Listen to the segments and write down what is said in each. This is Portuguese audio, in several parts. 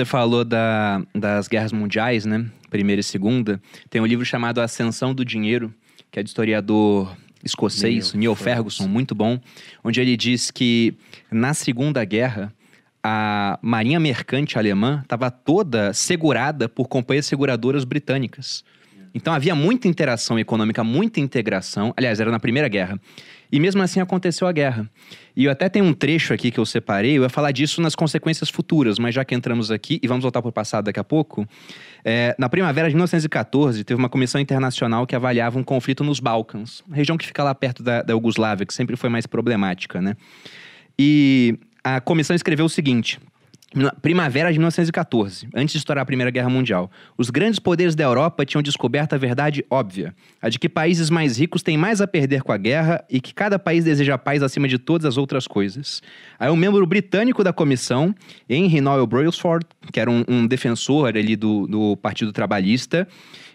Você falou da, das guerras mundiais, né? Primeira e segunda. Tem um livro chamado Ascensão do Dinheiro, que é de historiador escocês, Neil, Neil Ferguson, muito bom, onde ele diz que na Segunda Guerra a marinha mercante alemã estava toda segurada por companhias seguradoras britânicas. Então havia muita interação econômica, muita integração. Aliás, era na Primeira Guerra. E mesmo assim aconteceu a guerra. E eu até tenho um trecho aqui que eu separei, eu ia falar disso nas consequências futuras, mas já que entramos aqui, e vamos voltar para o passado daqui a pouco, é, na primavera de 1914 teve uma comissão internacional que avaliava um conflito nos Balcãs, região que fica lá perto da, da Yugoslávia, que sempre foi mais problemática, né? E a comissão escreveu o seguinte Primavera de 1914, antes de estourar a Primeira Guerra Mundial. Os grandes poderes da Europa tinham descoberto a verdade óbvia, a de que países mais ricos têm mais a perder com a guerra e que cada país deseja paz acima de todas as outras coisas. Aí um membro britânico da comissão, Henry Noel Brailsford, que era um, um defensor ali do, do Partido Trabalhista,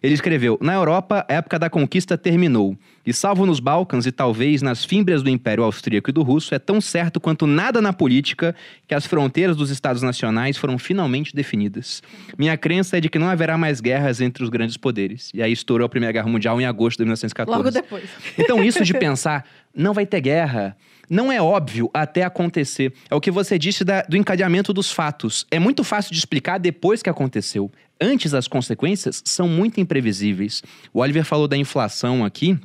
ele escreveu: Na Europa, a época da conquista terminou, e salvo nos Balcãs e talvez nas fímbrias do Império Austríaco e do Russo, é tão certo quanto nada na política que as fronteiras dos Estados nacionais foram finalmente definidas. Minha crença é de que não haverá mais guerras entre os grandes poderes. E aí estourou a Primeira Guerra Mundial em agosto de 1914. Logo depois. Então, isso de pensar, não vai ter guerra, não é óbvio até acontecer. É o que você disse da, do encadeamento dos fatos. É muito fácil de explicar depois que aconteceu. Antes, as consequências são muito imprevisíveis. O Oliver falou da inflação aqui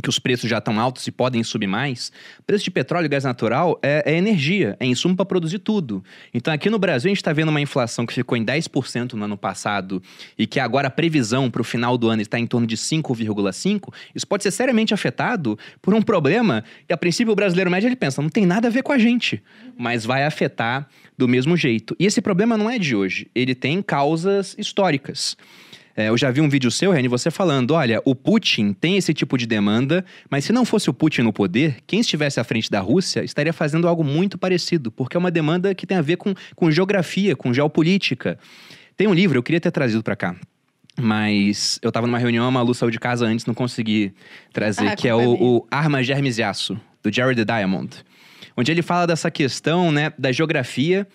que os preços já estão altos e podem subir mais, preço de petróleo e gás natural é, é energia, é insumo para produzir tudo. Então aqui no Brasil a gente está vendo uma inflação que ficou em 10% no ano passado e que agora a previsão para o final do ano está em torno de 5,5%. Isso pode ser seriamente afetado por um problema que a princípio o brasileiro médio ele pensa, não tem nada a ver com a gente, mas vai afetar do mesmo jeito. E esse problema não é de hoje, ele tem causas históricas. É, eu já vi um vídeo seu, Reni, você falando: olha, o Putin tem esse tipo de demanda, mas se não fosse o Putin no poder, quem estivesse à frente da Rússia estaria fazendo algo muito parecido, porque é uma demanda que tem a ver com, com geografia, com geopolítica. Tem um livro, eu queria ter trazido para cá, mas eu tava numa reunião, a Malu saiu de casa antes, não consegui trazer, ah, que é o, é o, Arma, Germes e Aço, do Jared Diamond. Onde ele fala dessa questão, né, da geografia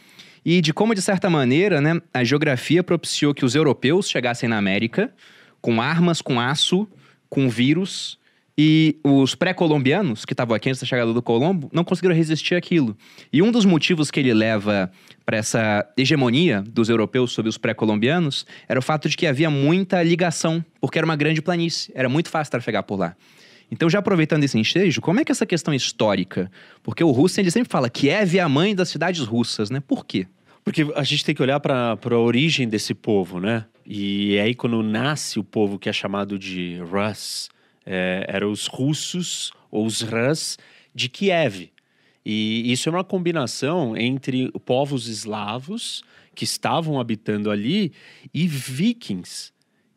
e de como, de certa maneira, né, a geografia propiciou que os europeus chegassem na América com armas, com aço, com vírus, e os pré-colombianos, que estavam aqui antes da chegada do Colombo, não conseguiram resistir àquilo. E um dos motivos que ele leva para essa hegemonia dos europeus sobre os pré-colombianos era o fato de que havia muita ligação, porque era uma grande planície, era muito fácil trafegar por lá. Então, já aproveitando esse ensejo, como é que é essa questão histórica? Porque o Russo ele sempre fala que é a mãe das cidades russas, né? Por quê? Porque a gente tem que olhar para a origem desse povo, né? E é aí, quando nasce o povo que é chamado de Rus, é, eram os russos ou os Rus de Kiev. E isso é uma combinação entre povos eslavos que estavam habitando ali e vikings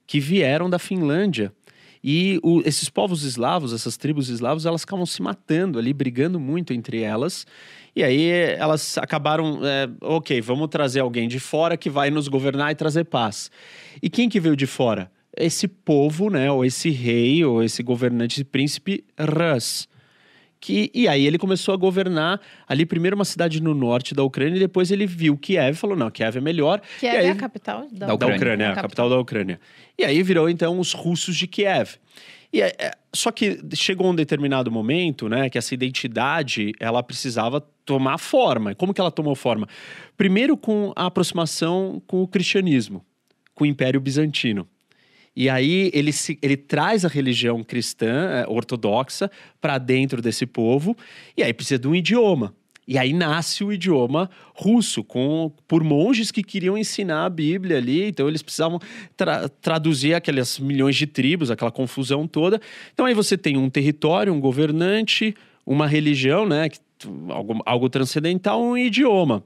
que vieram da Finlândia e o, esses povos eslavos, essas tribos eslavos, elas acabam se matando ali, brigando muito entre elas. E aí eh, elas acabaram, é, ok, vamos trazer alguém de fora que vai nos governar e trazer paz. E quem que veio de fora? Esse povo, né, ou esse rei, ou esse governante príncipe Rus que e aí ele começou a governar ali primeiro uma cidade no norte da Ucrânia e depois ele viu Kiev e falou não Kiev é melhor Kiev aí, é a capital da, da Ucrânia, Ucrânia é, é a capital. capital da Ucrânia e aí virou então os russos de Kiev e é, é, só que chegou um determinado momento, né, que essa identidade ela precisava tomar forma. E como que ela tomou forma? Primeiro com a aproximação com o cristianismo, com o Império Bizantino. E aí ele, se, ele traz a religião cristã, é, ortodoxa, para dentro desse povo, e aí precisa de um idioma. E aí nasce o idioma russo, com, por monges que queriam ensinar a Bíblia ali, então eles precisavam tra traduzir aquelas milhões de tribos, aquela confusão toda. Então aí você tem um território, um governante, uma religião, né, que, algo, algo transcendental, um idioma.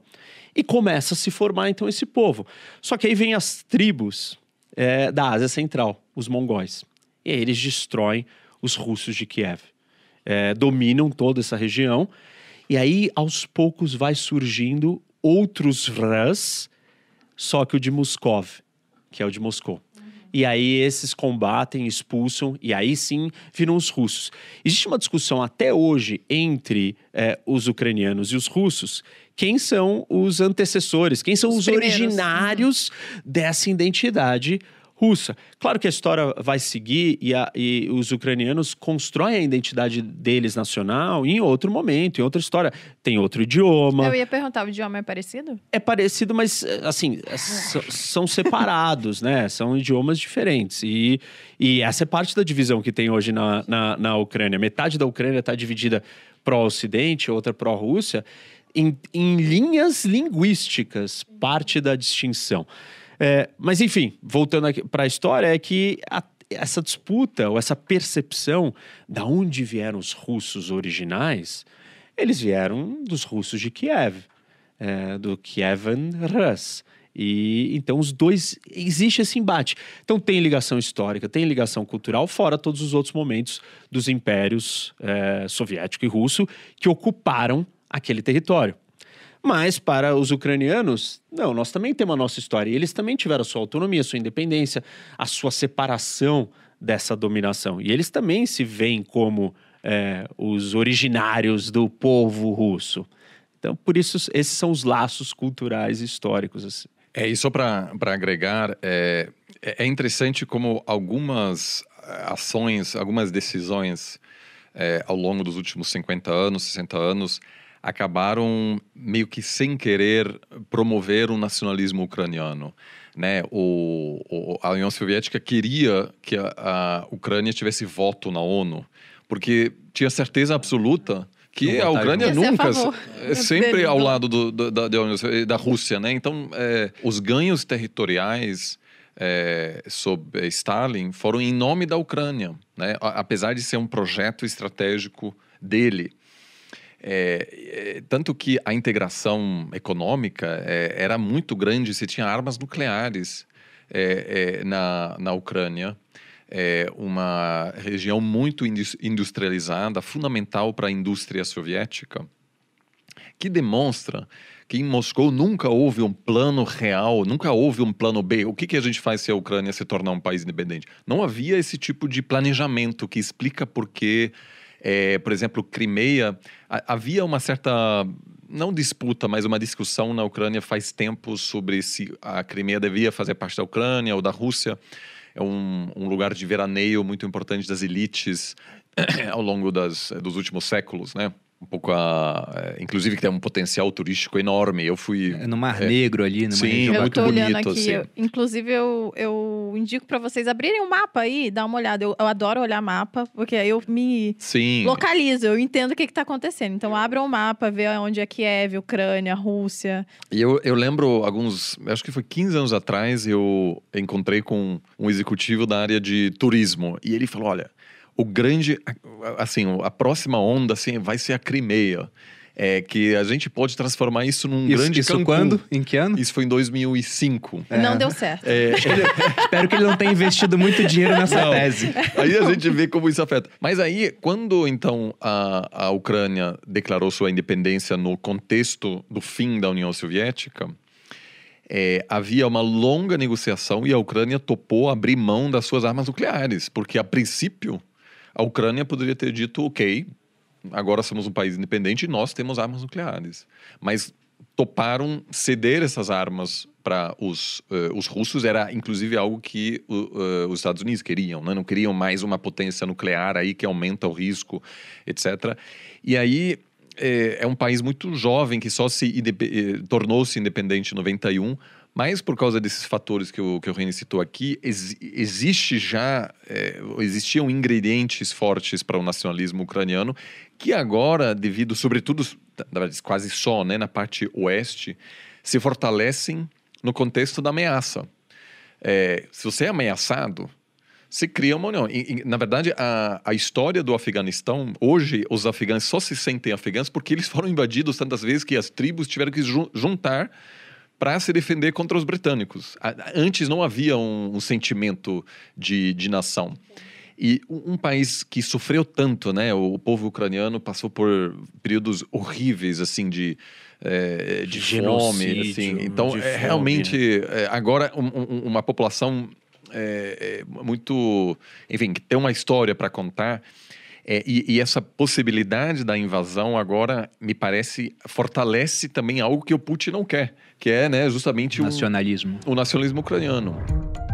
E começa a se formar então esse povo. Só que aí vem as tribos, é, da Ásia Central, os mongóis. E aí eles destroem os russos de Kiev. É, dominam toda essa região. E aí, aos poucos, vai surgindo outros Rus, só que o de Moscov, que é o de Moscou e aí esses combatem, expulsam, e aí sim viram os russos. Existe uma discussão até hoje entre é, os ucranianos e os russos quem são os antecessores, quem são os, os originários uhum. dessa identidade russa. Claro que a história vai seguir e, a, e, os ucranianos constroem a identidade deles nacional em outro momento, em outra história. Tem outro idioma. Eu ia perguntar, o idioma é parecido? É parecido, mas assim, são separados, né? São idiomas diferentes. E, e, essa é parte da divisão que tem hoje na, na, na Ucrânia. Metade da Ucrânia está dividida pró-Ocidente, outra pró-Rússia. Em, em linhas linguísticas, parte da distinção. É, mas enfim, voltando para a história, é que a, essa disputa ou essa percepção da onde vieram os russos originais, eles vieram dos russos de Kiev, é, do Kievan Rus. E então os dois existe esse embate. Então tem ligação histórica, tem ligação cultural, fora todos os outros momentos dos impérios é, soviético e russo que ocuparam aquele território. Mas para os ucranianos, não, nós também temos a nossa história. E eles também tiveram a sua autonomia, a sua independência, a sua separação dessa dominação. E eles também se veem como é, os originários do povo russo. Então, por isso, esses são os laços culturais e históricos. Assim. É, e só para agregar, é, é, é interessante como algumas é, ações, algumas decisões é, ao longo dos últimos 50 anos, 60 anos, acabaram meio que sem querer promover o nacionalismo ucraniano. Né? O, o a União Soviética queria que a, a Ucrânia tivesse voto na ONU, porque tinha certeza absoluta que a Ucrânia nunca é sempre ao lado do, do, da, da Rússia, né? Então, é, os ganhos territoriais é, sob Stalin foram em nome da Ucrânia, né? Apesar de ser um projeto estratégico dele. É, é, tanto que a integração econômica é, era muito grande, se tinha armas nucleares é, é, na, na Ucrânia. É, uma região muito industrializada, fundamental para a indústria soviética, que demonstra que em Moscou nunca houve um plano real, nunca houve um plano B. O que, que a gente faz se a Ucrânia se tornar um país independente? Não havia esse tipo de planejamento que explica por que é, por exemplo, Crimeia, havia uma certa não disputa, mas uma discussão na Ucrânia faz tempo sobre se a Crimeia devia fazer parte da Ucrânia ou da Rússia. É um, um lugar de veraneio muito importante das elites ao longo das, dos últimos séculos, né? um pouco a. É, inclusive, que tem um potencial turístico enorme. Eu fui. É no Mar é, Negro é, ali, no sim, região. Eu muito bonito, aqui, assim. Eu, assim. inclusive, eu, eu indico para vocês abrirem um mapa aí, dar uma olhada. Eu, eu, adoro olhar mapa, porque aí eu me sim. localizo, eu entendo o que, está acontecendo. Então, abra o mapa, vê onde é Kiev, é, Ucrânia, Rússia. E eu, eu lembro alguns. Acho que foi 15 anos atrás, eu encontrei com um executivo da área de turismo. E ele falou: olha o grande, assim, a próxima onda assim, vai ser a Crimeia. É que a gente pode transformar isso num isso, grande Isso Cancun. quando? Em que ano? Isso foi em 2005. É. Não deu certo. É, ele, espero que ele não tenha investido muito dinheiro nessa não. tese. Aí a gente vê como isso afeta. Mas aí, quando então a, a Ucrânia declarou sua independência no contexto do fim da União Soviética, é, havia uma longa negociação e a Ucrânia topou abrir mão das suas armas nucleares, porque a princípio a Ucrânia poderia ter dito, ok, agora somos um país independente e nós temos armas nucleares. Mas toparam ceder essas armas para os, uh, os russos era inclusive algo que uh, os Estados Unidos queriam, né? não queriam mais uma potência nuclear aí que aumenta o risco, etc. E aí é, é um país muito jovem que só se tornou-se independente em 91 mas por causa desses fatores que o, que o Reni citou aqui, ex, existe já, é, existiam ingredientes fortes para o nacionalismo ucraniano, que agora, devido, sobretudo, quase só né, na parte oeste, se fortalecem no contexto da ameaça. É, se você é ameaçado, se cria uma união. E, e, na verdade, a, a história do Afeganistão, hoje, os afegãos só se sentem afegãos porque eles foram invadidos tantas vezes que as tribos tiveram que juntar para se defender contra os britânicos. Antes não havia um, um sentimento de, de nação. E um país que sofreu tanto, né? O povo ucraniano passou por períodos horríveis, assim, de, é, de Genocídio, fome. Assim. Então, de é, fome. realmente, né? é, agora um, um, uma população é, é, muito. Enfim, que tem uma história para contar. É, e, e, essa possibilidade da invasão agora me parece fortalece também algo que o Putin não quer, que é né, justamente o nacionalismo, o, o nacionalismo ucraniano.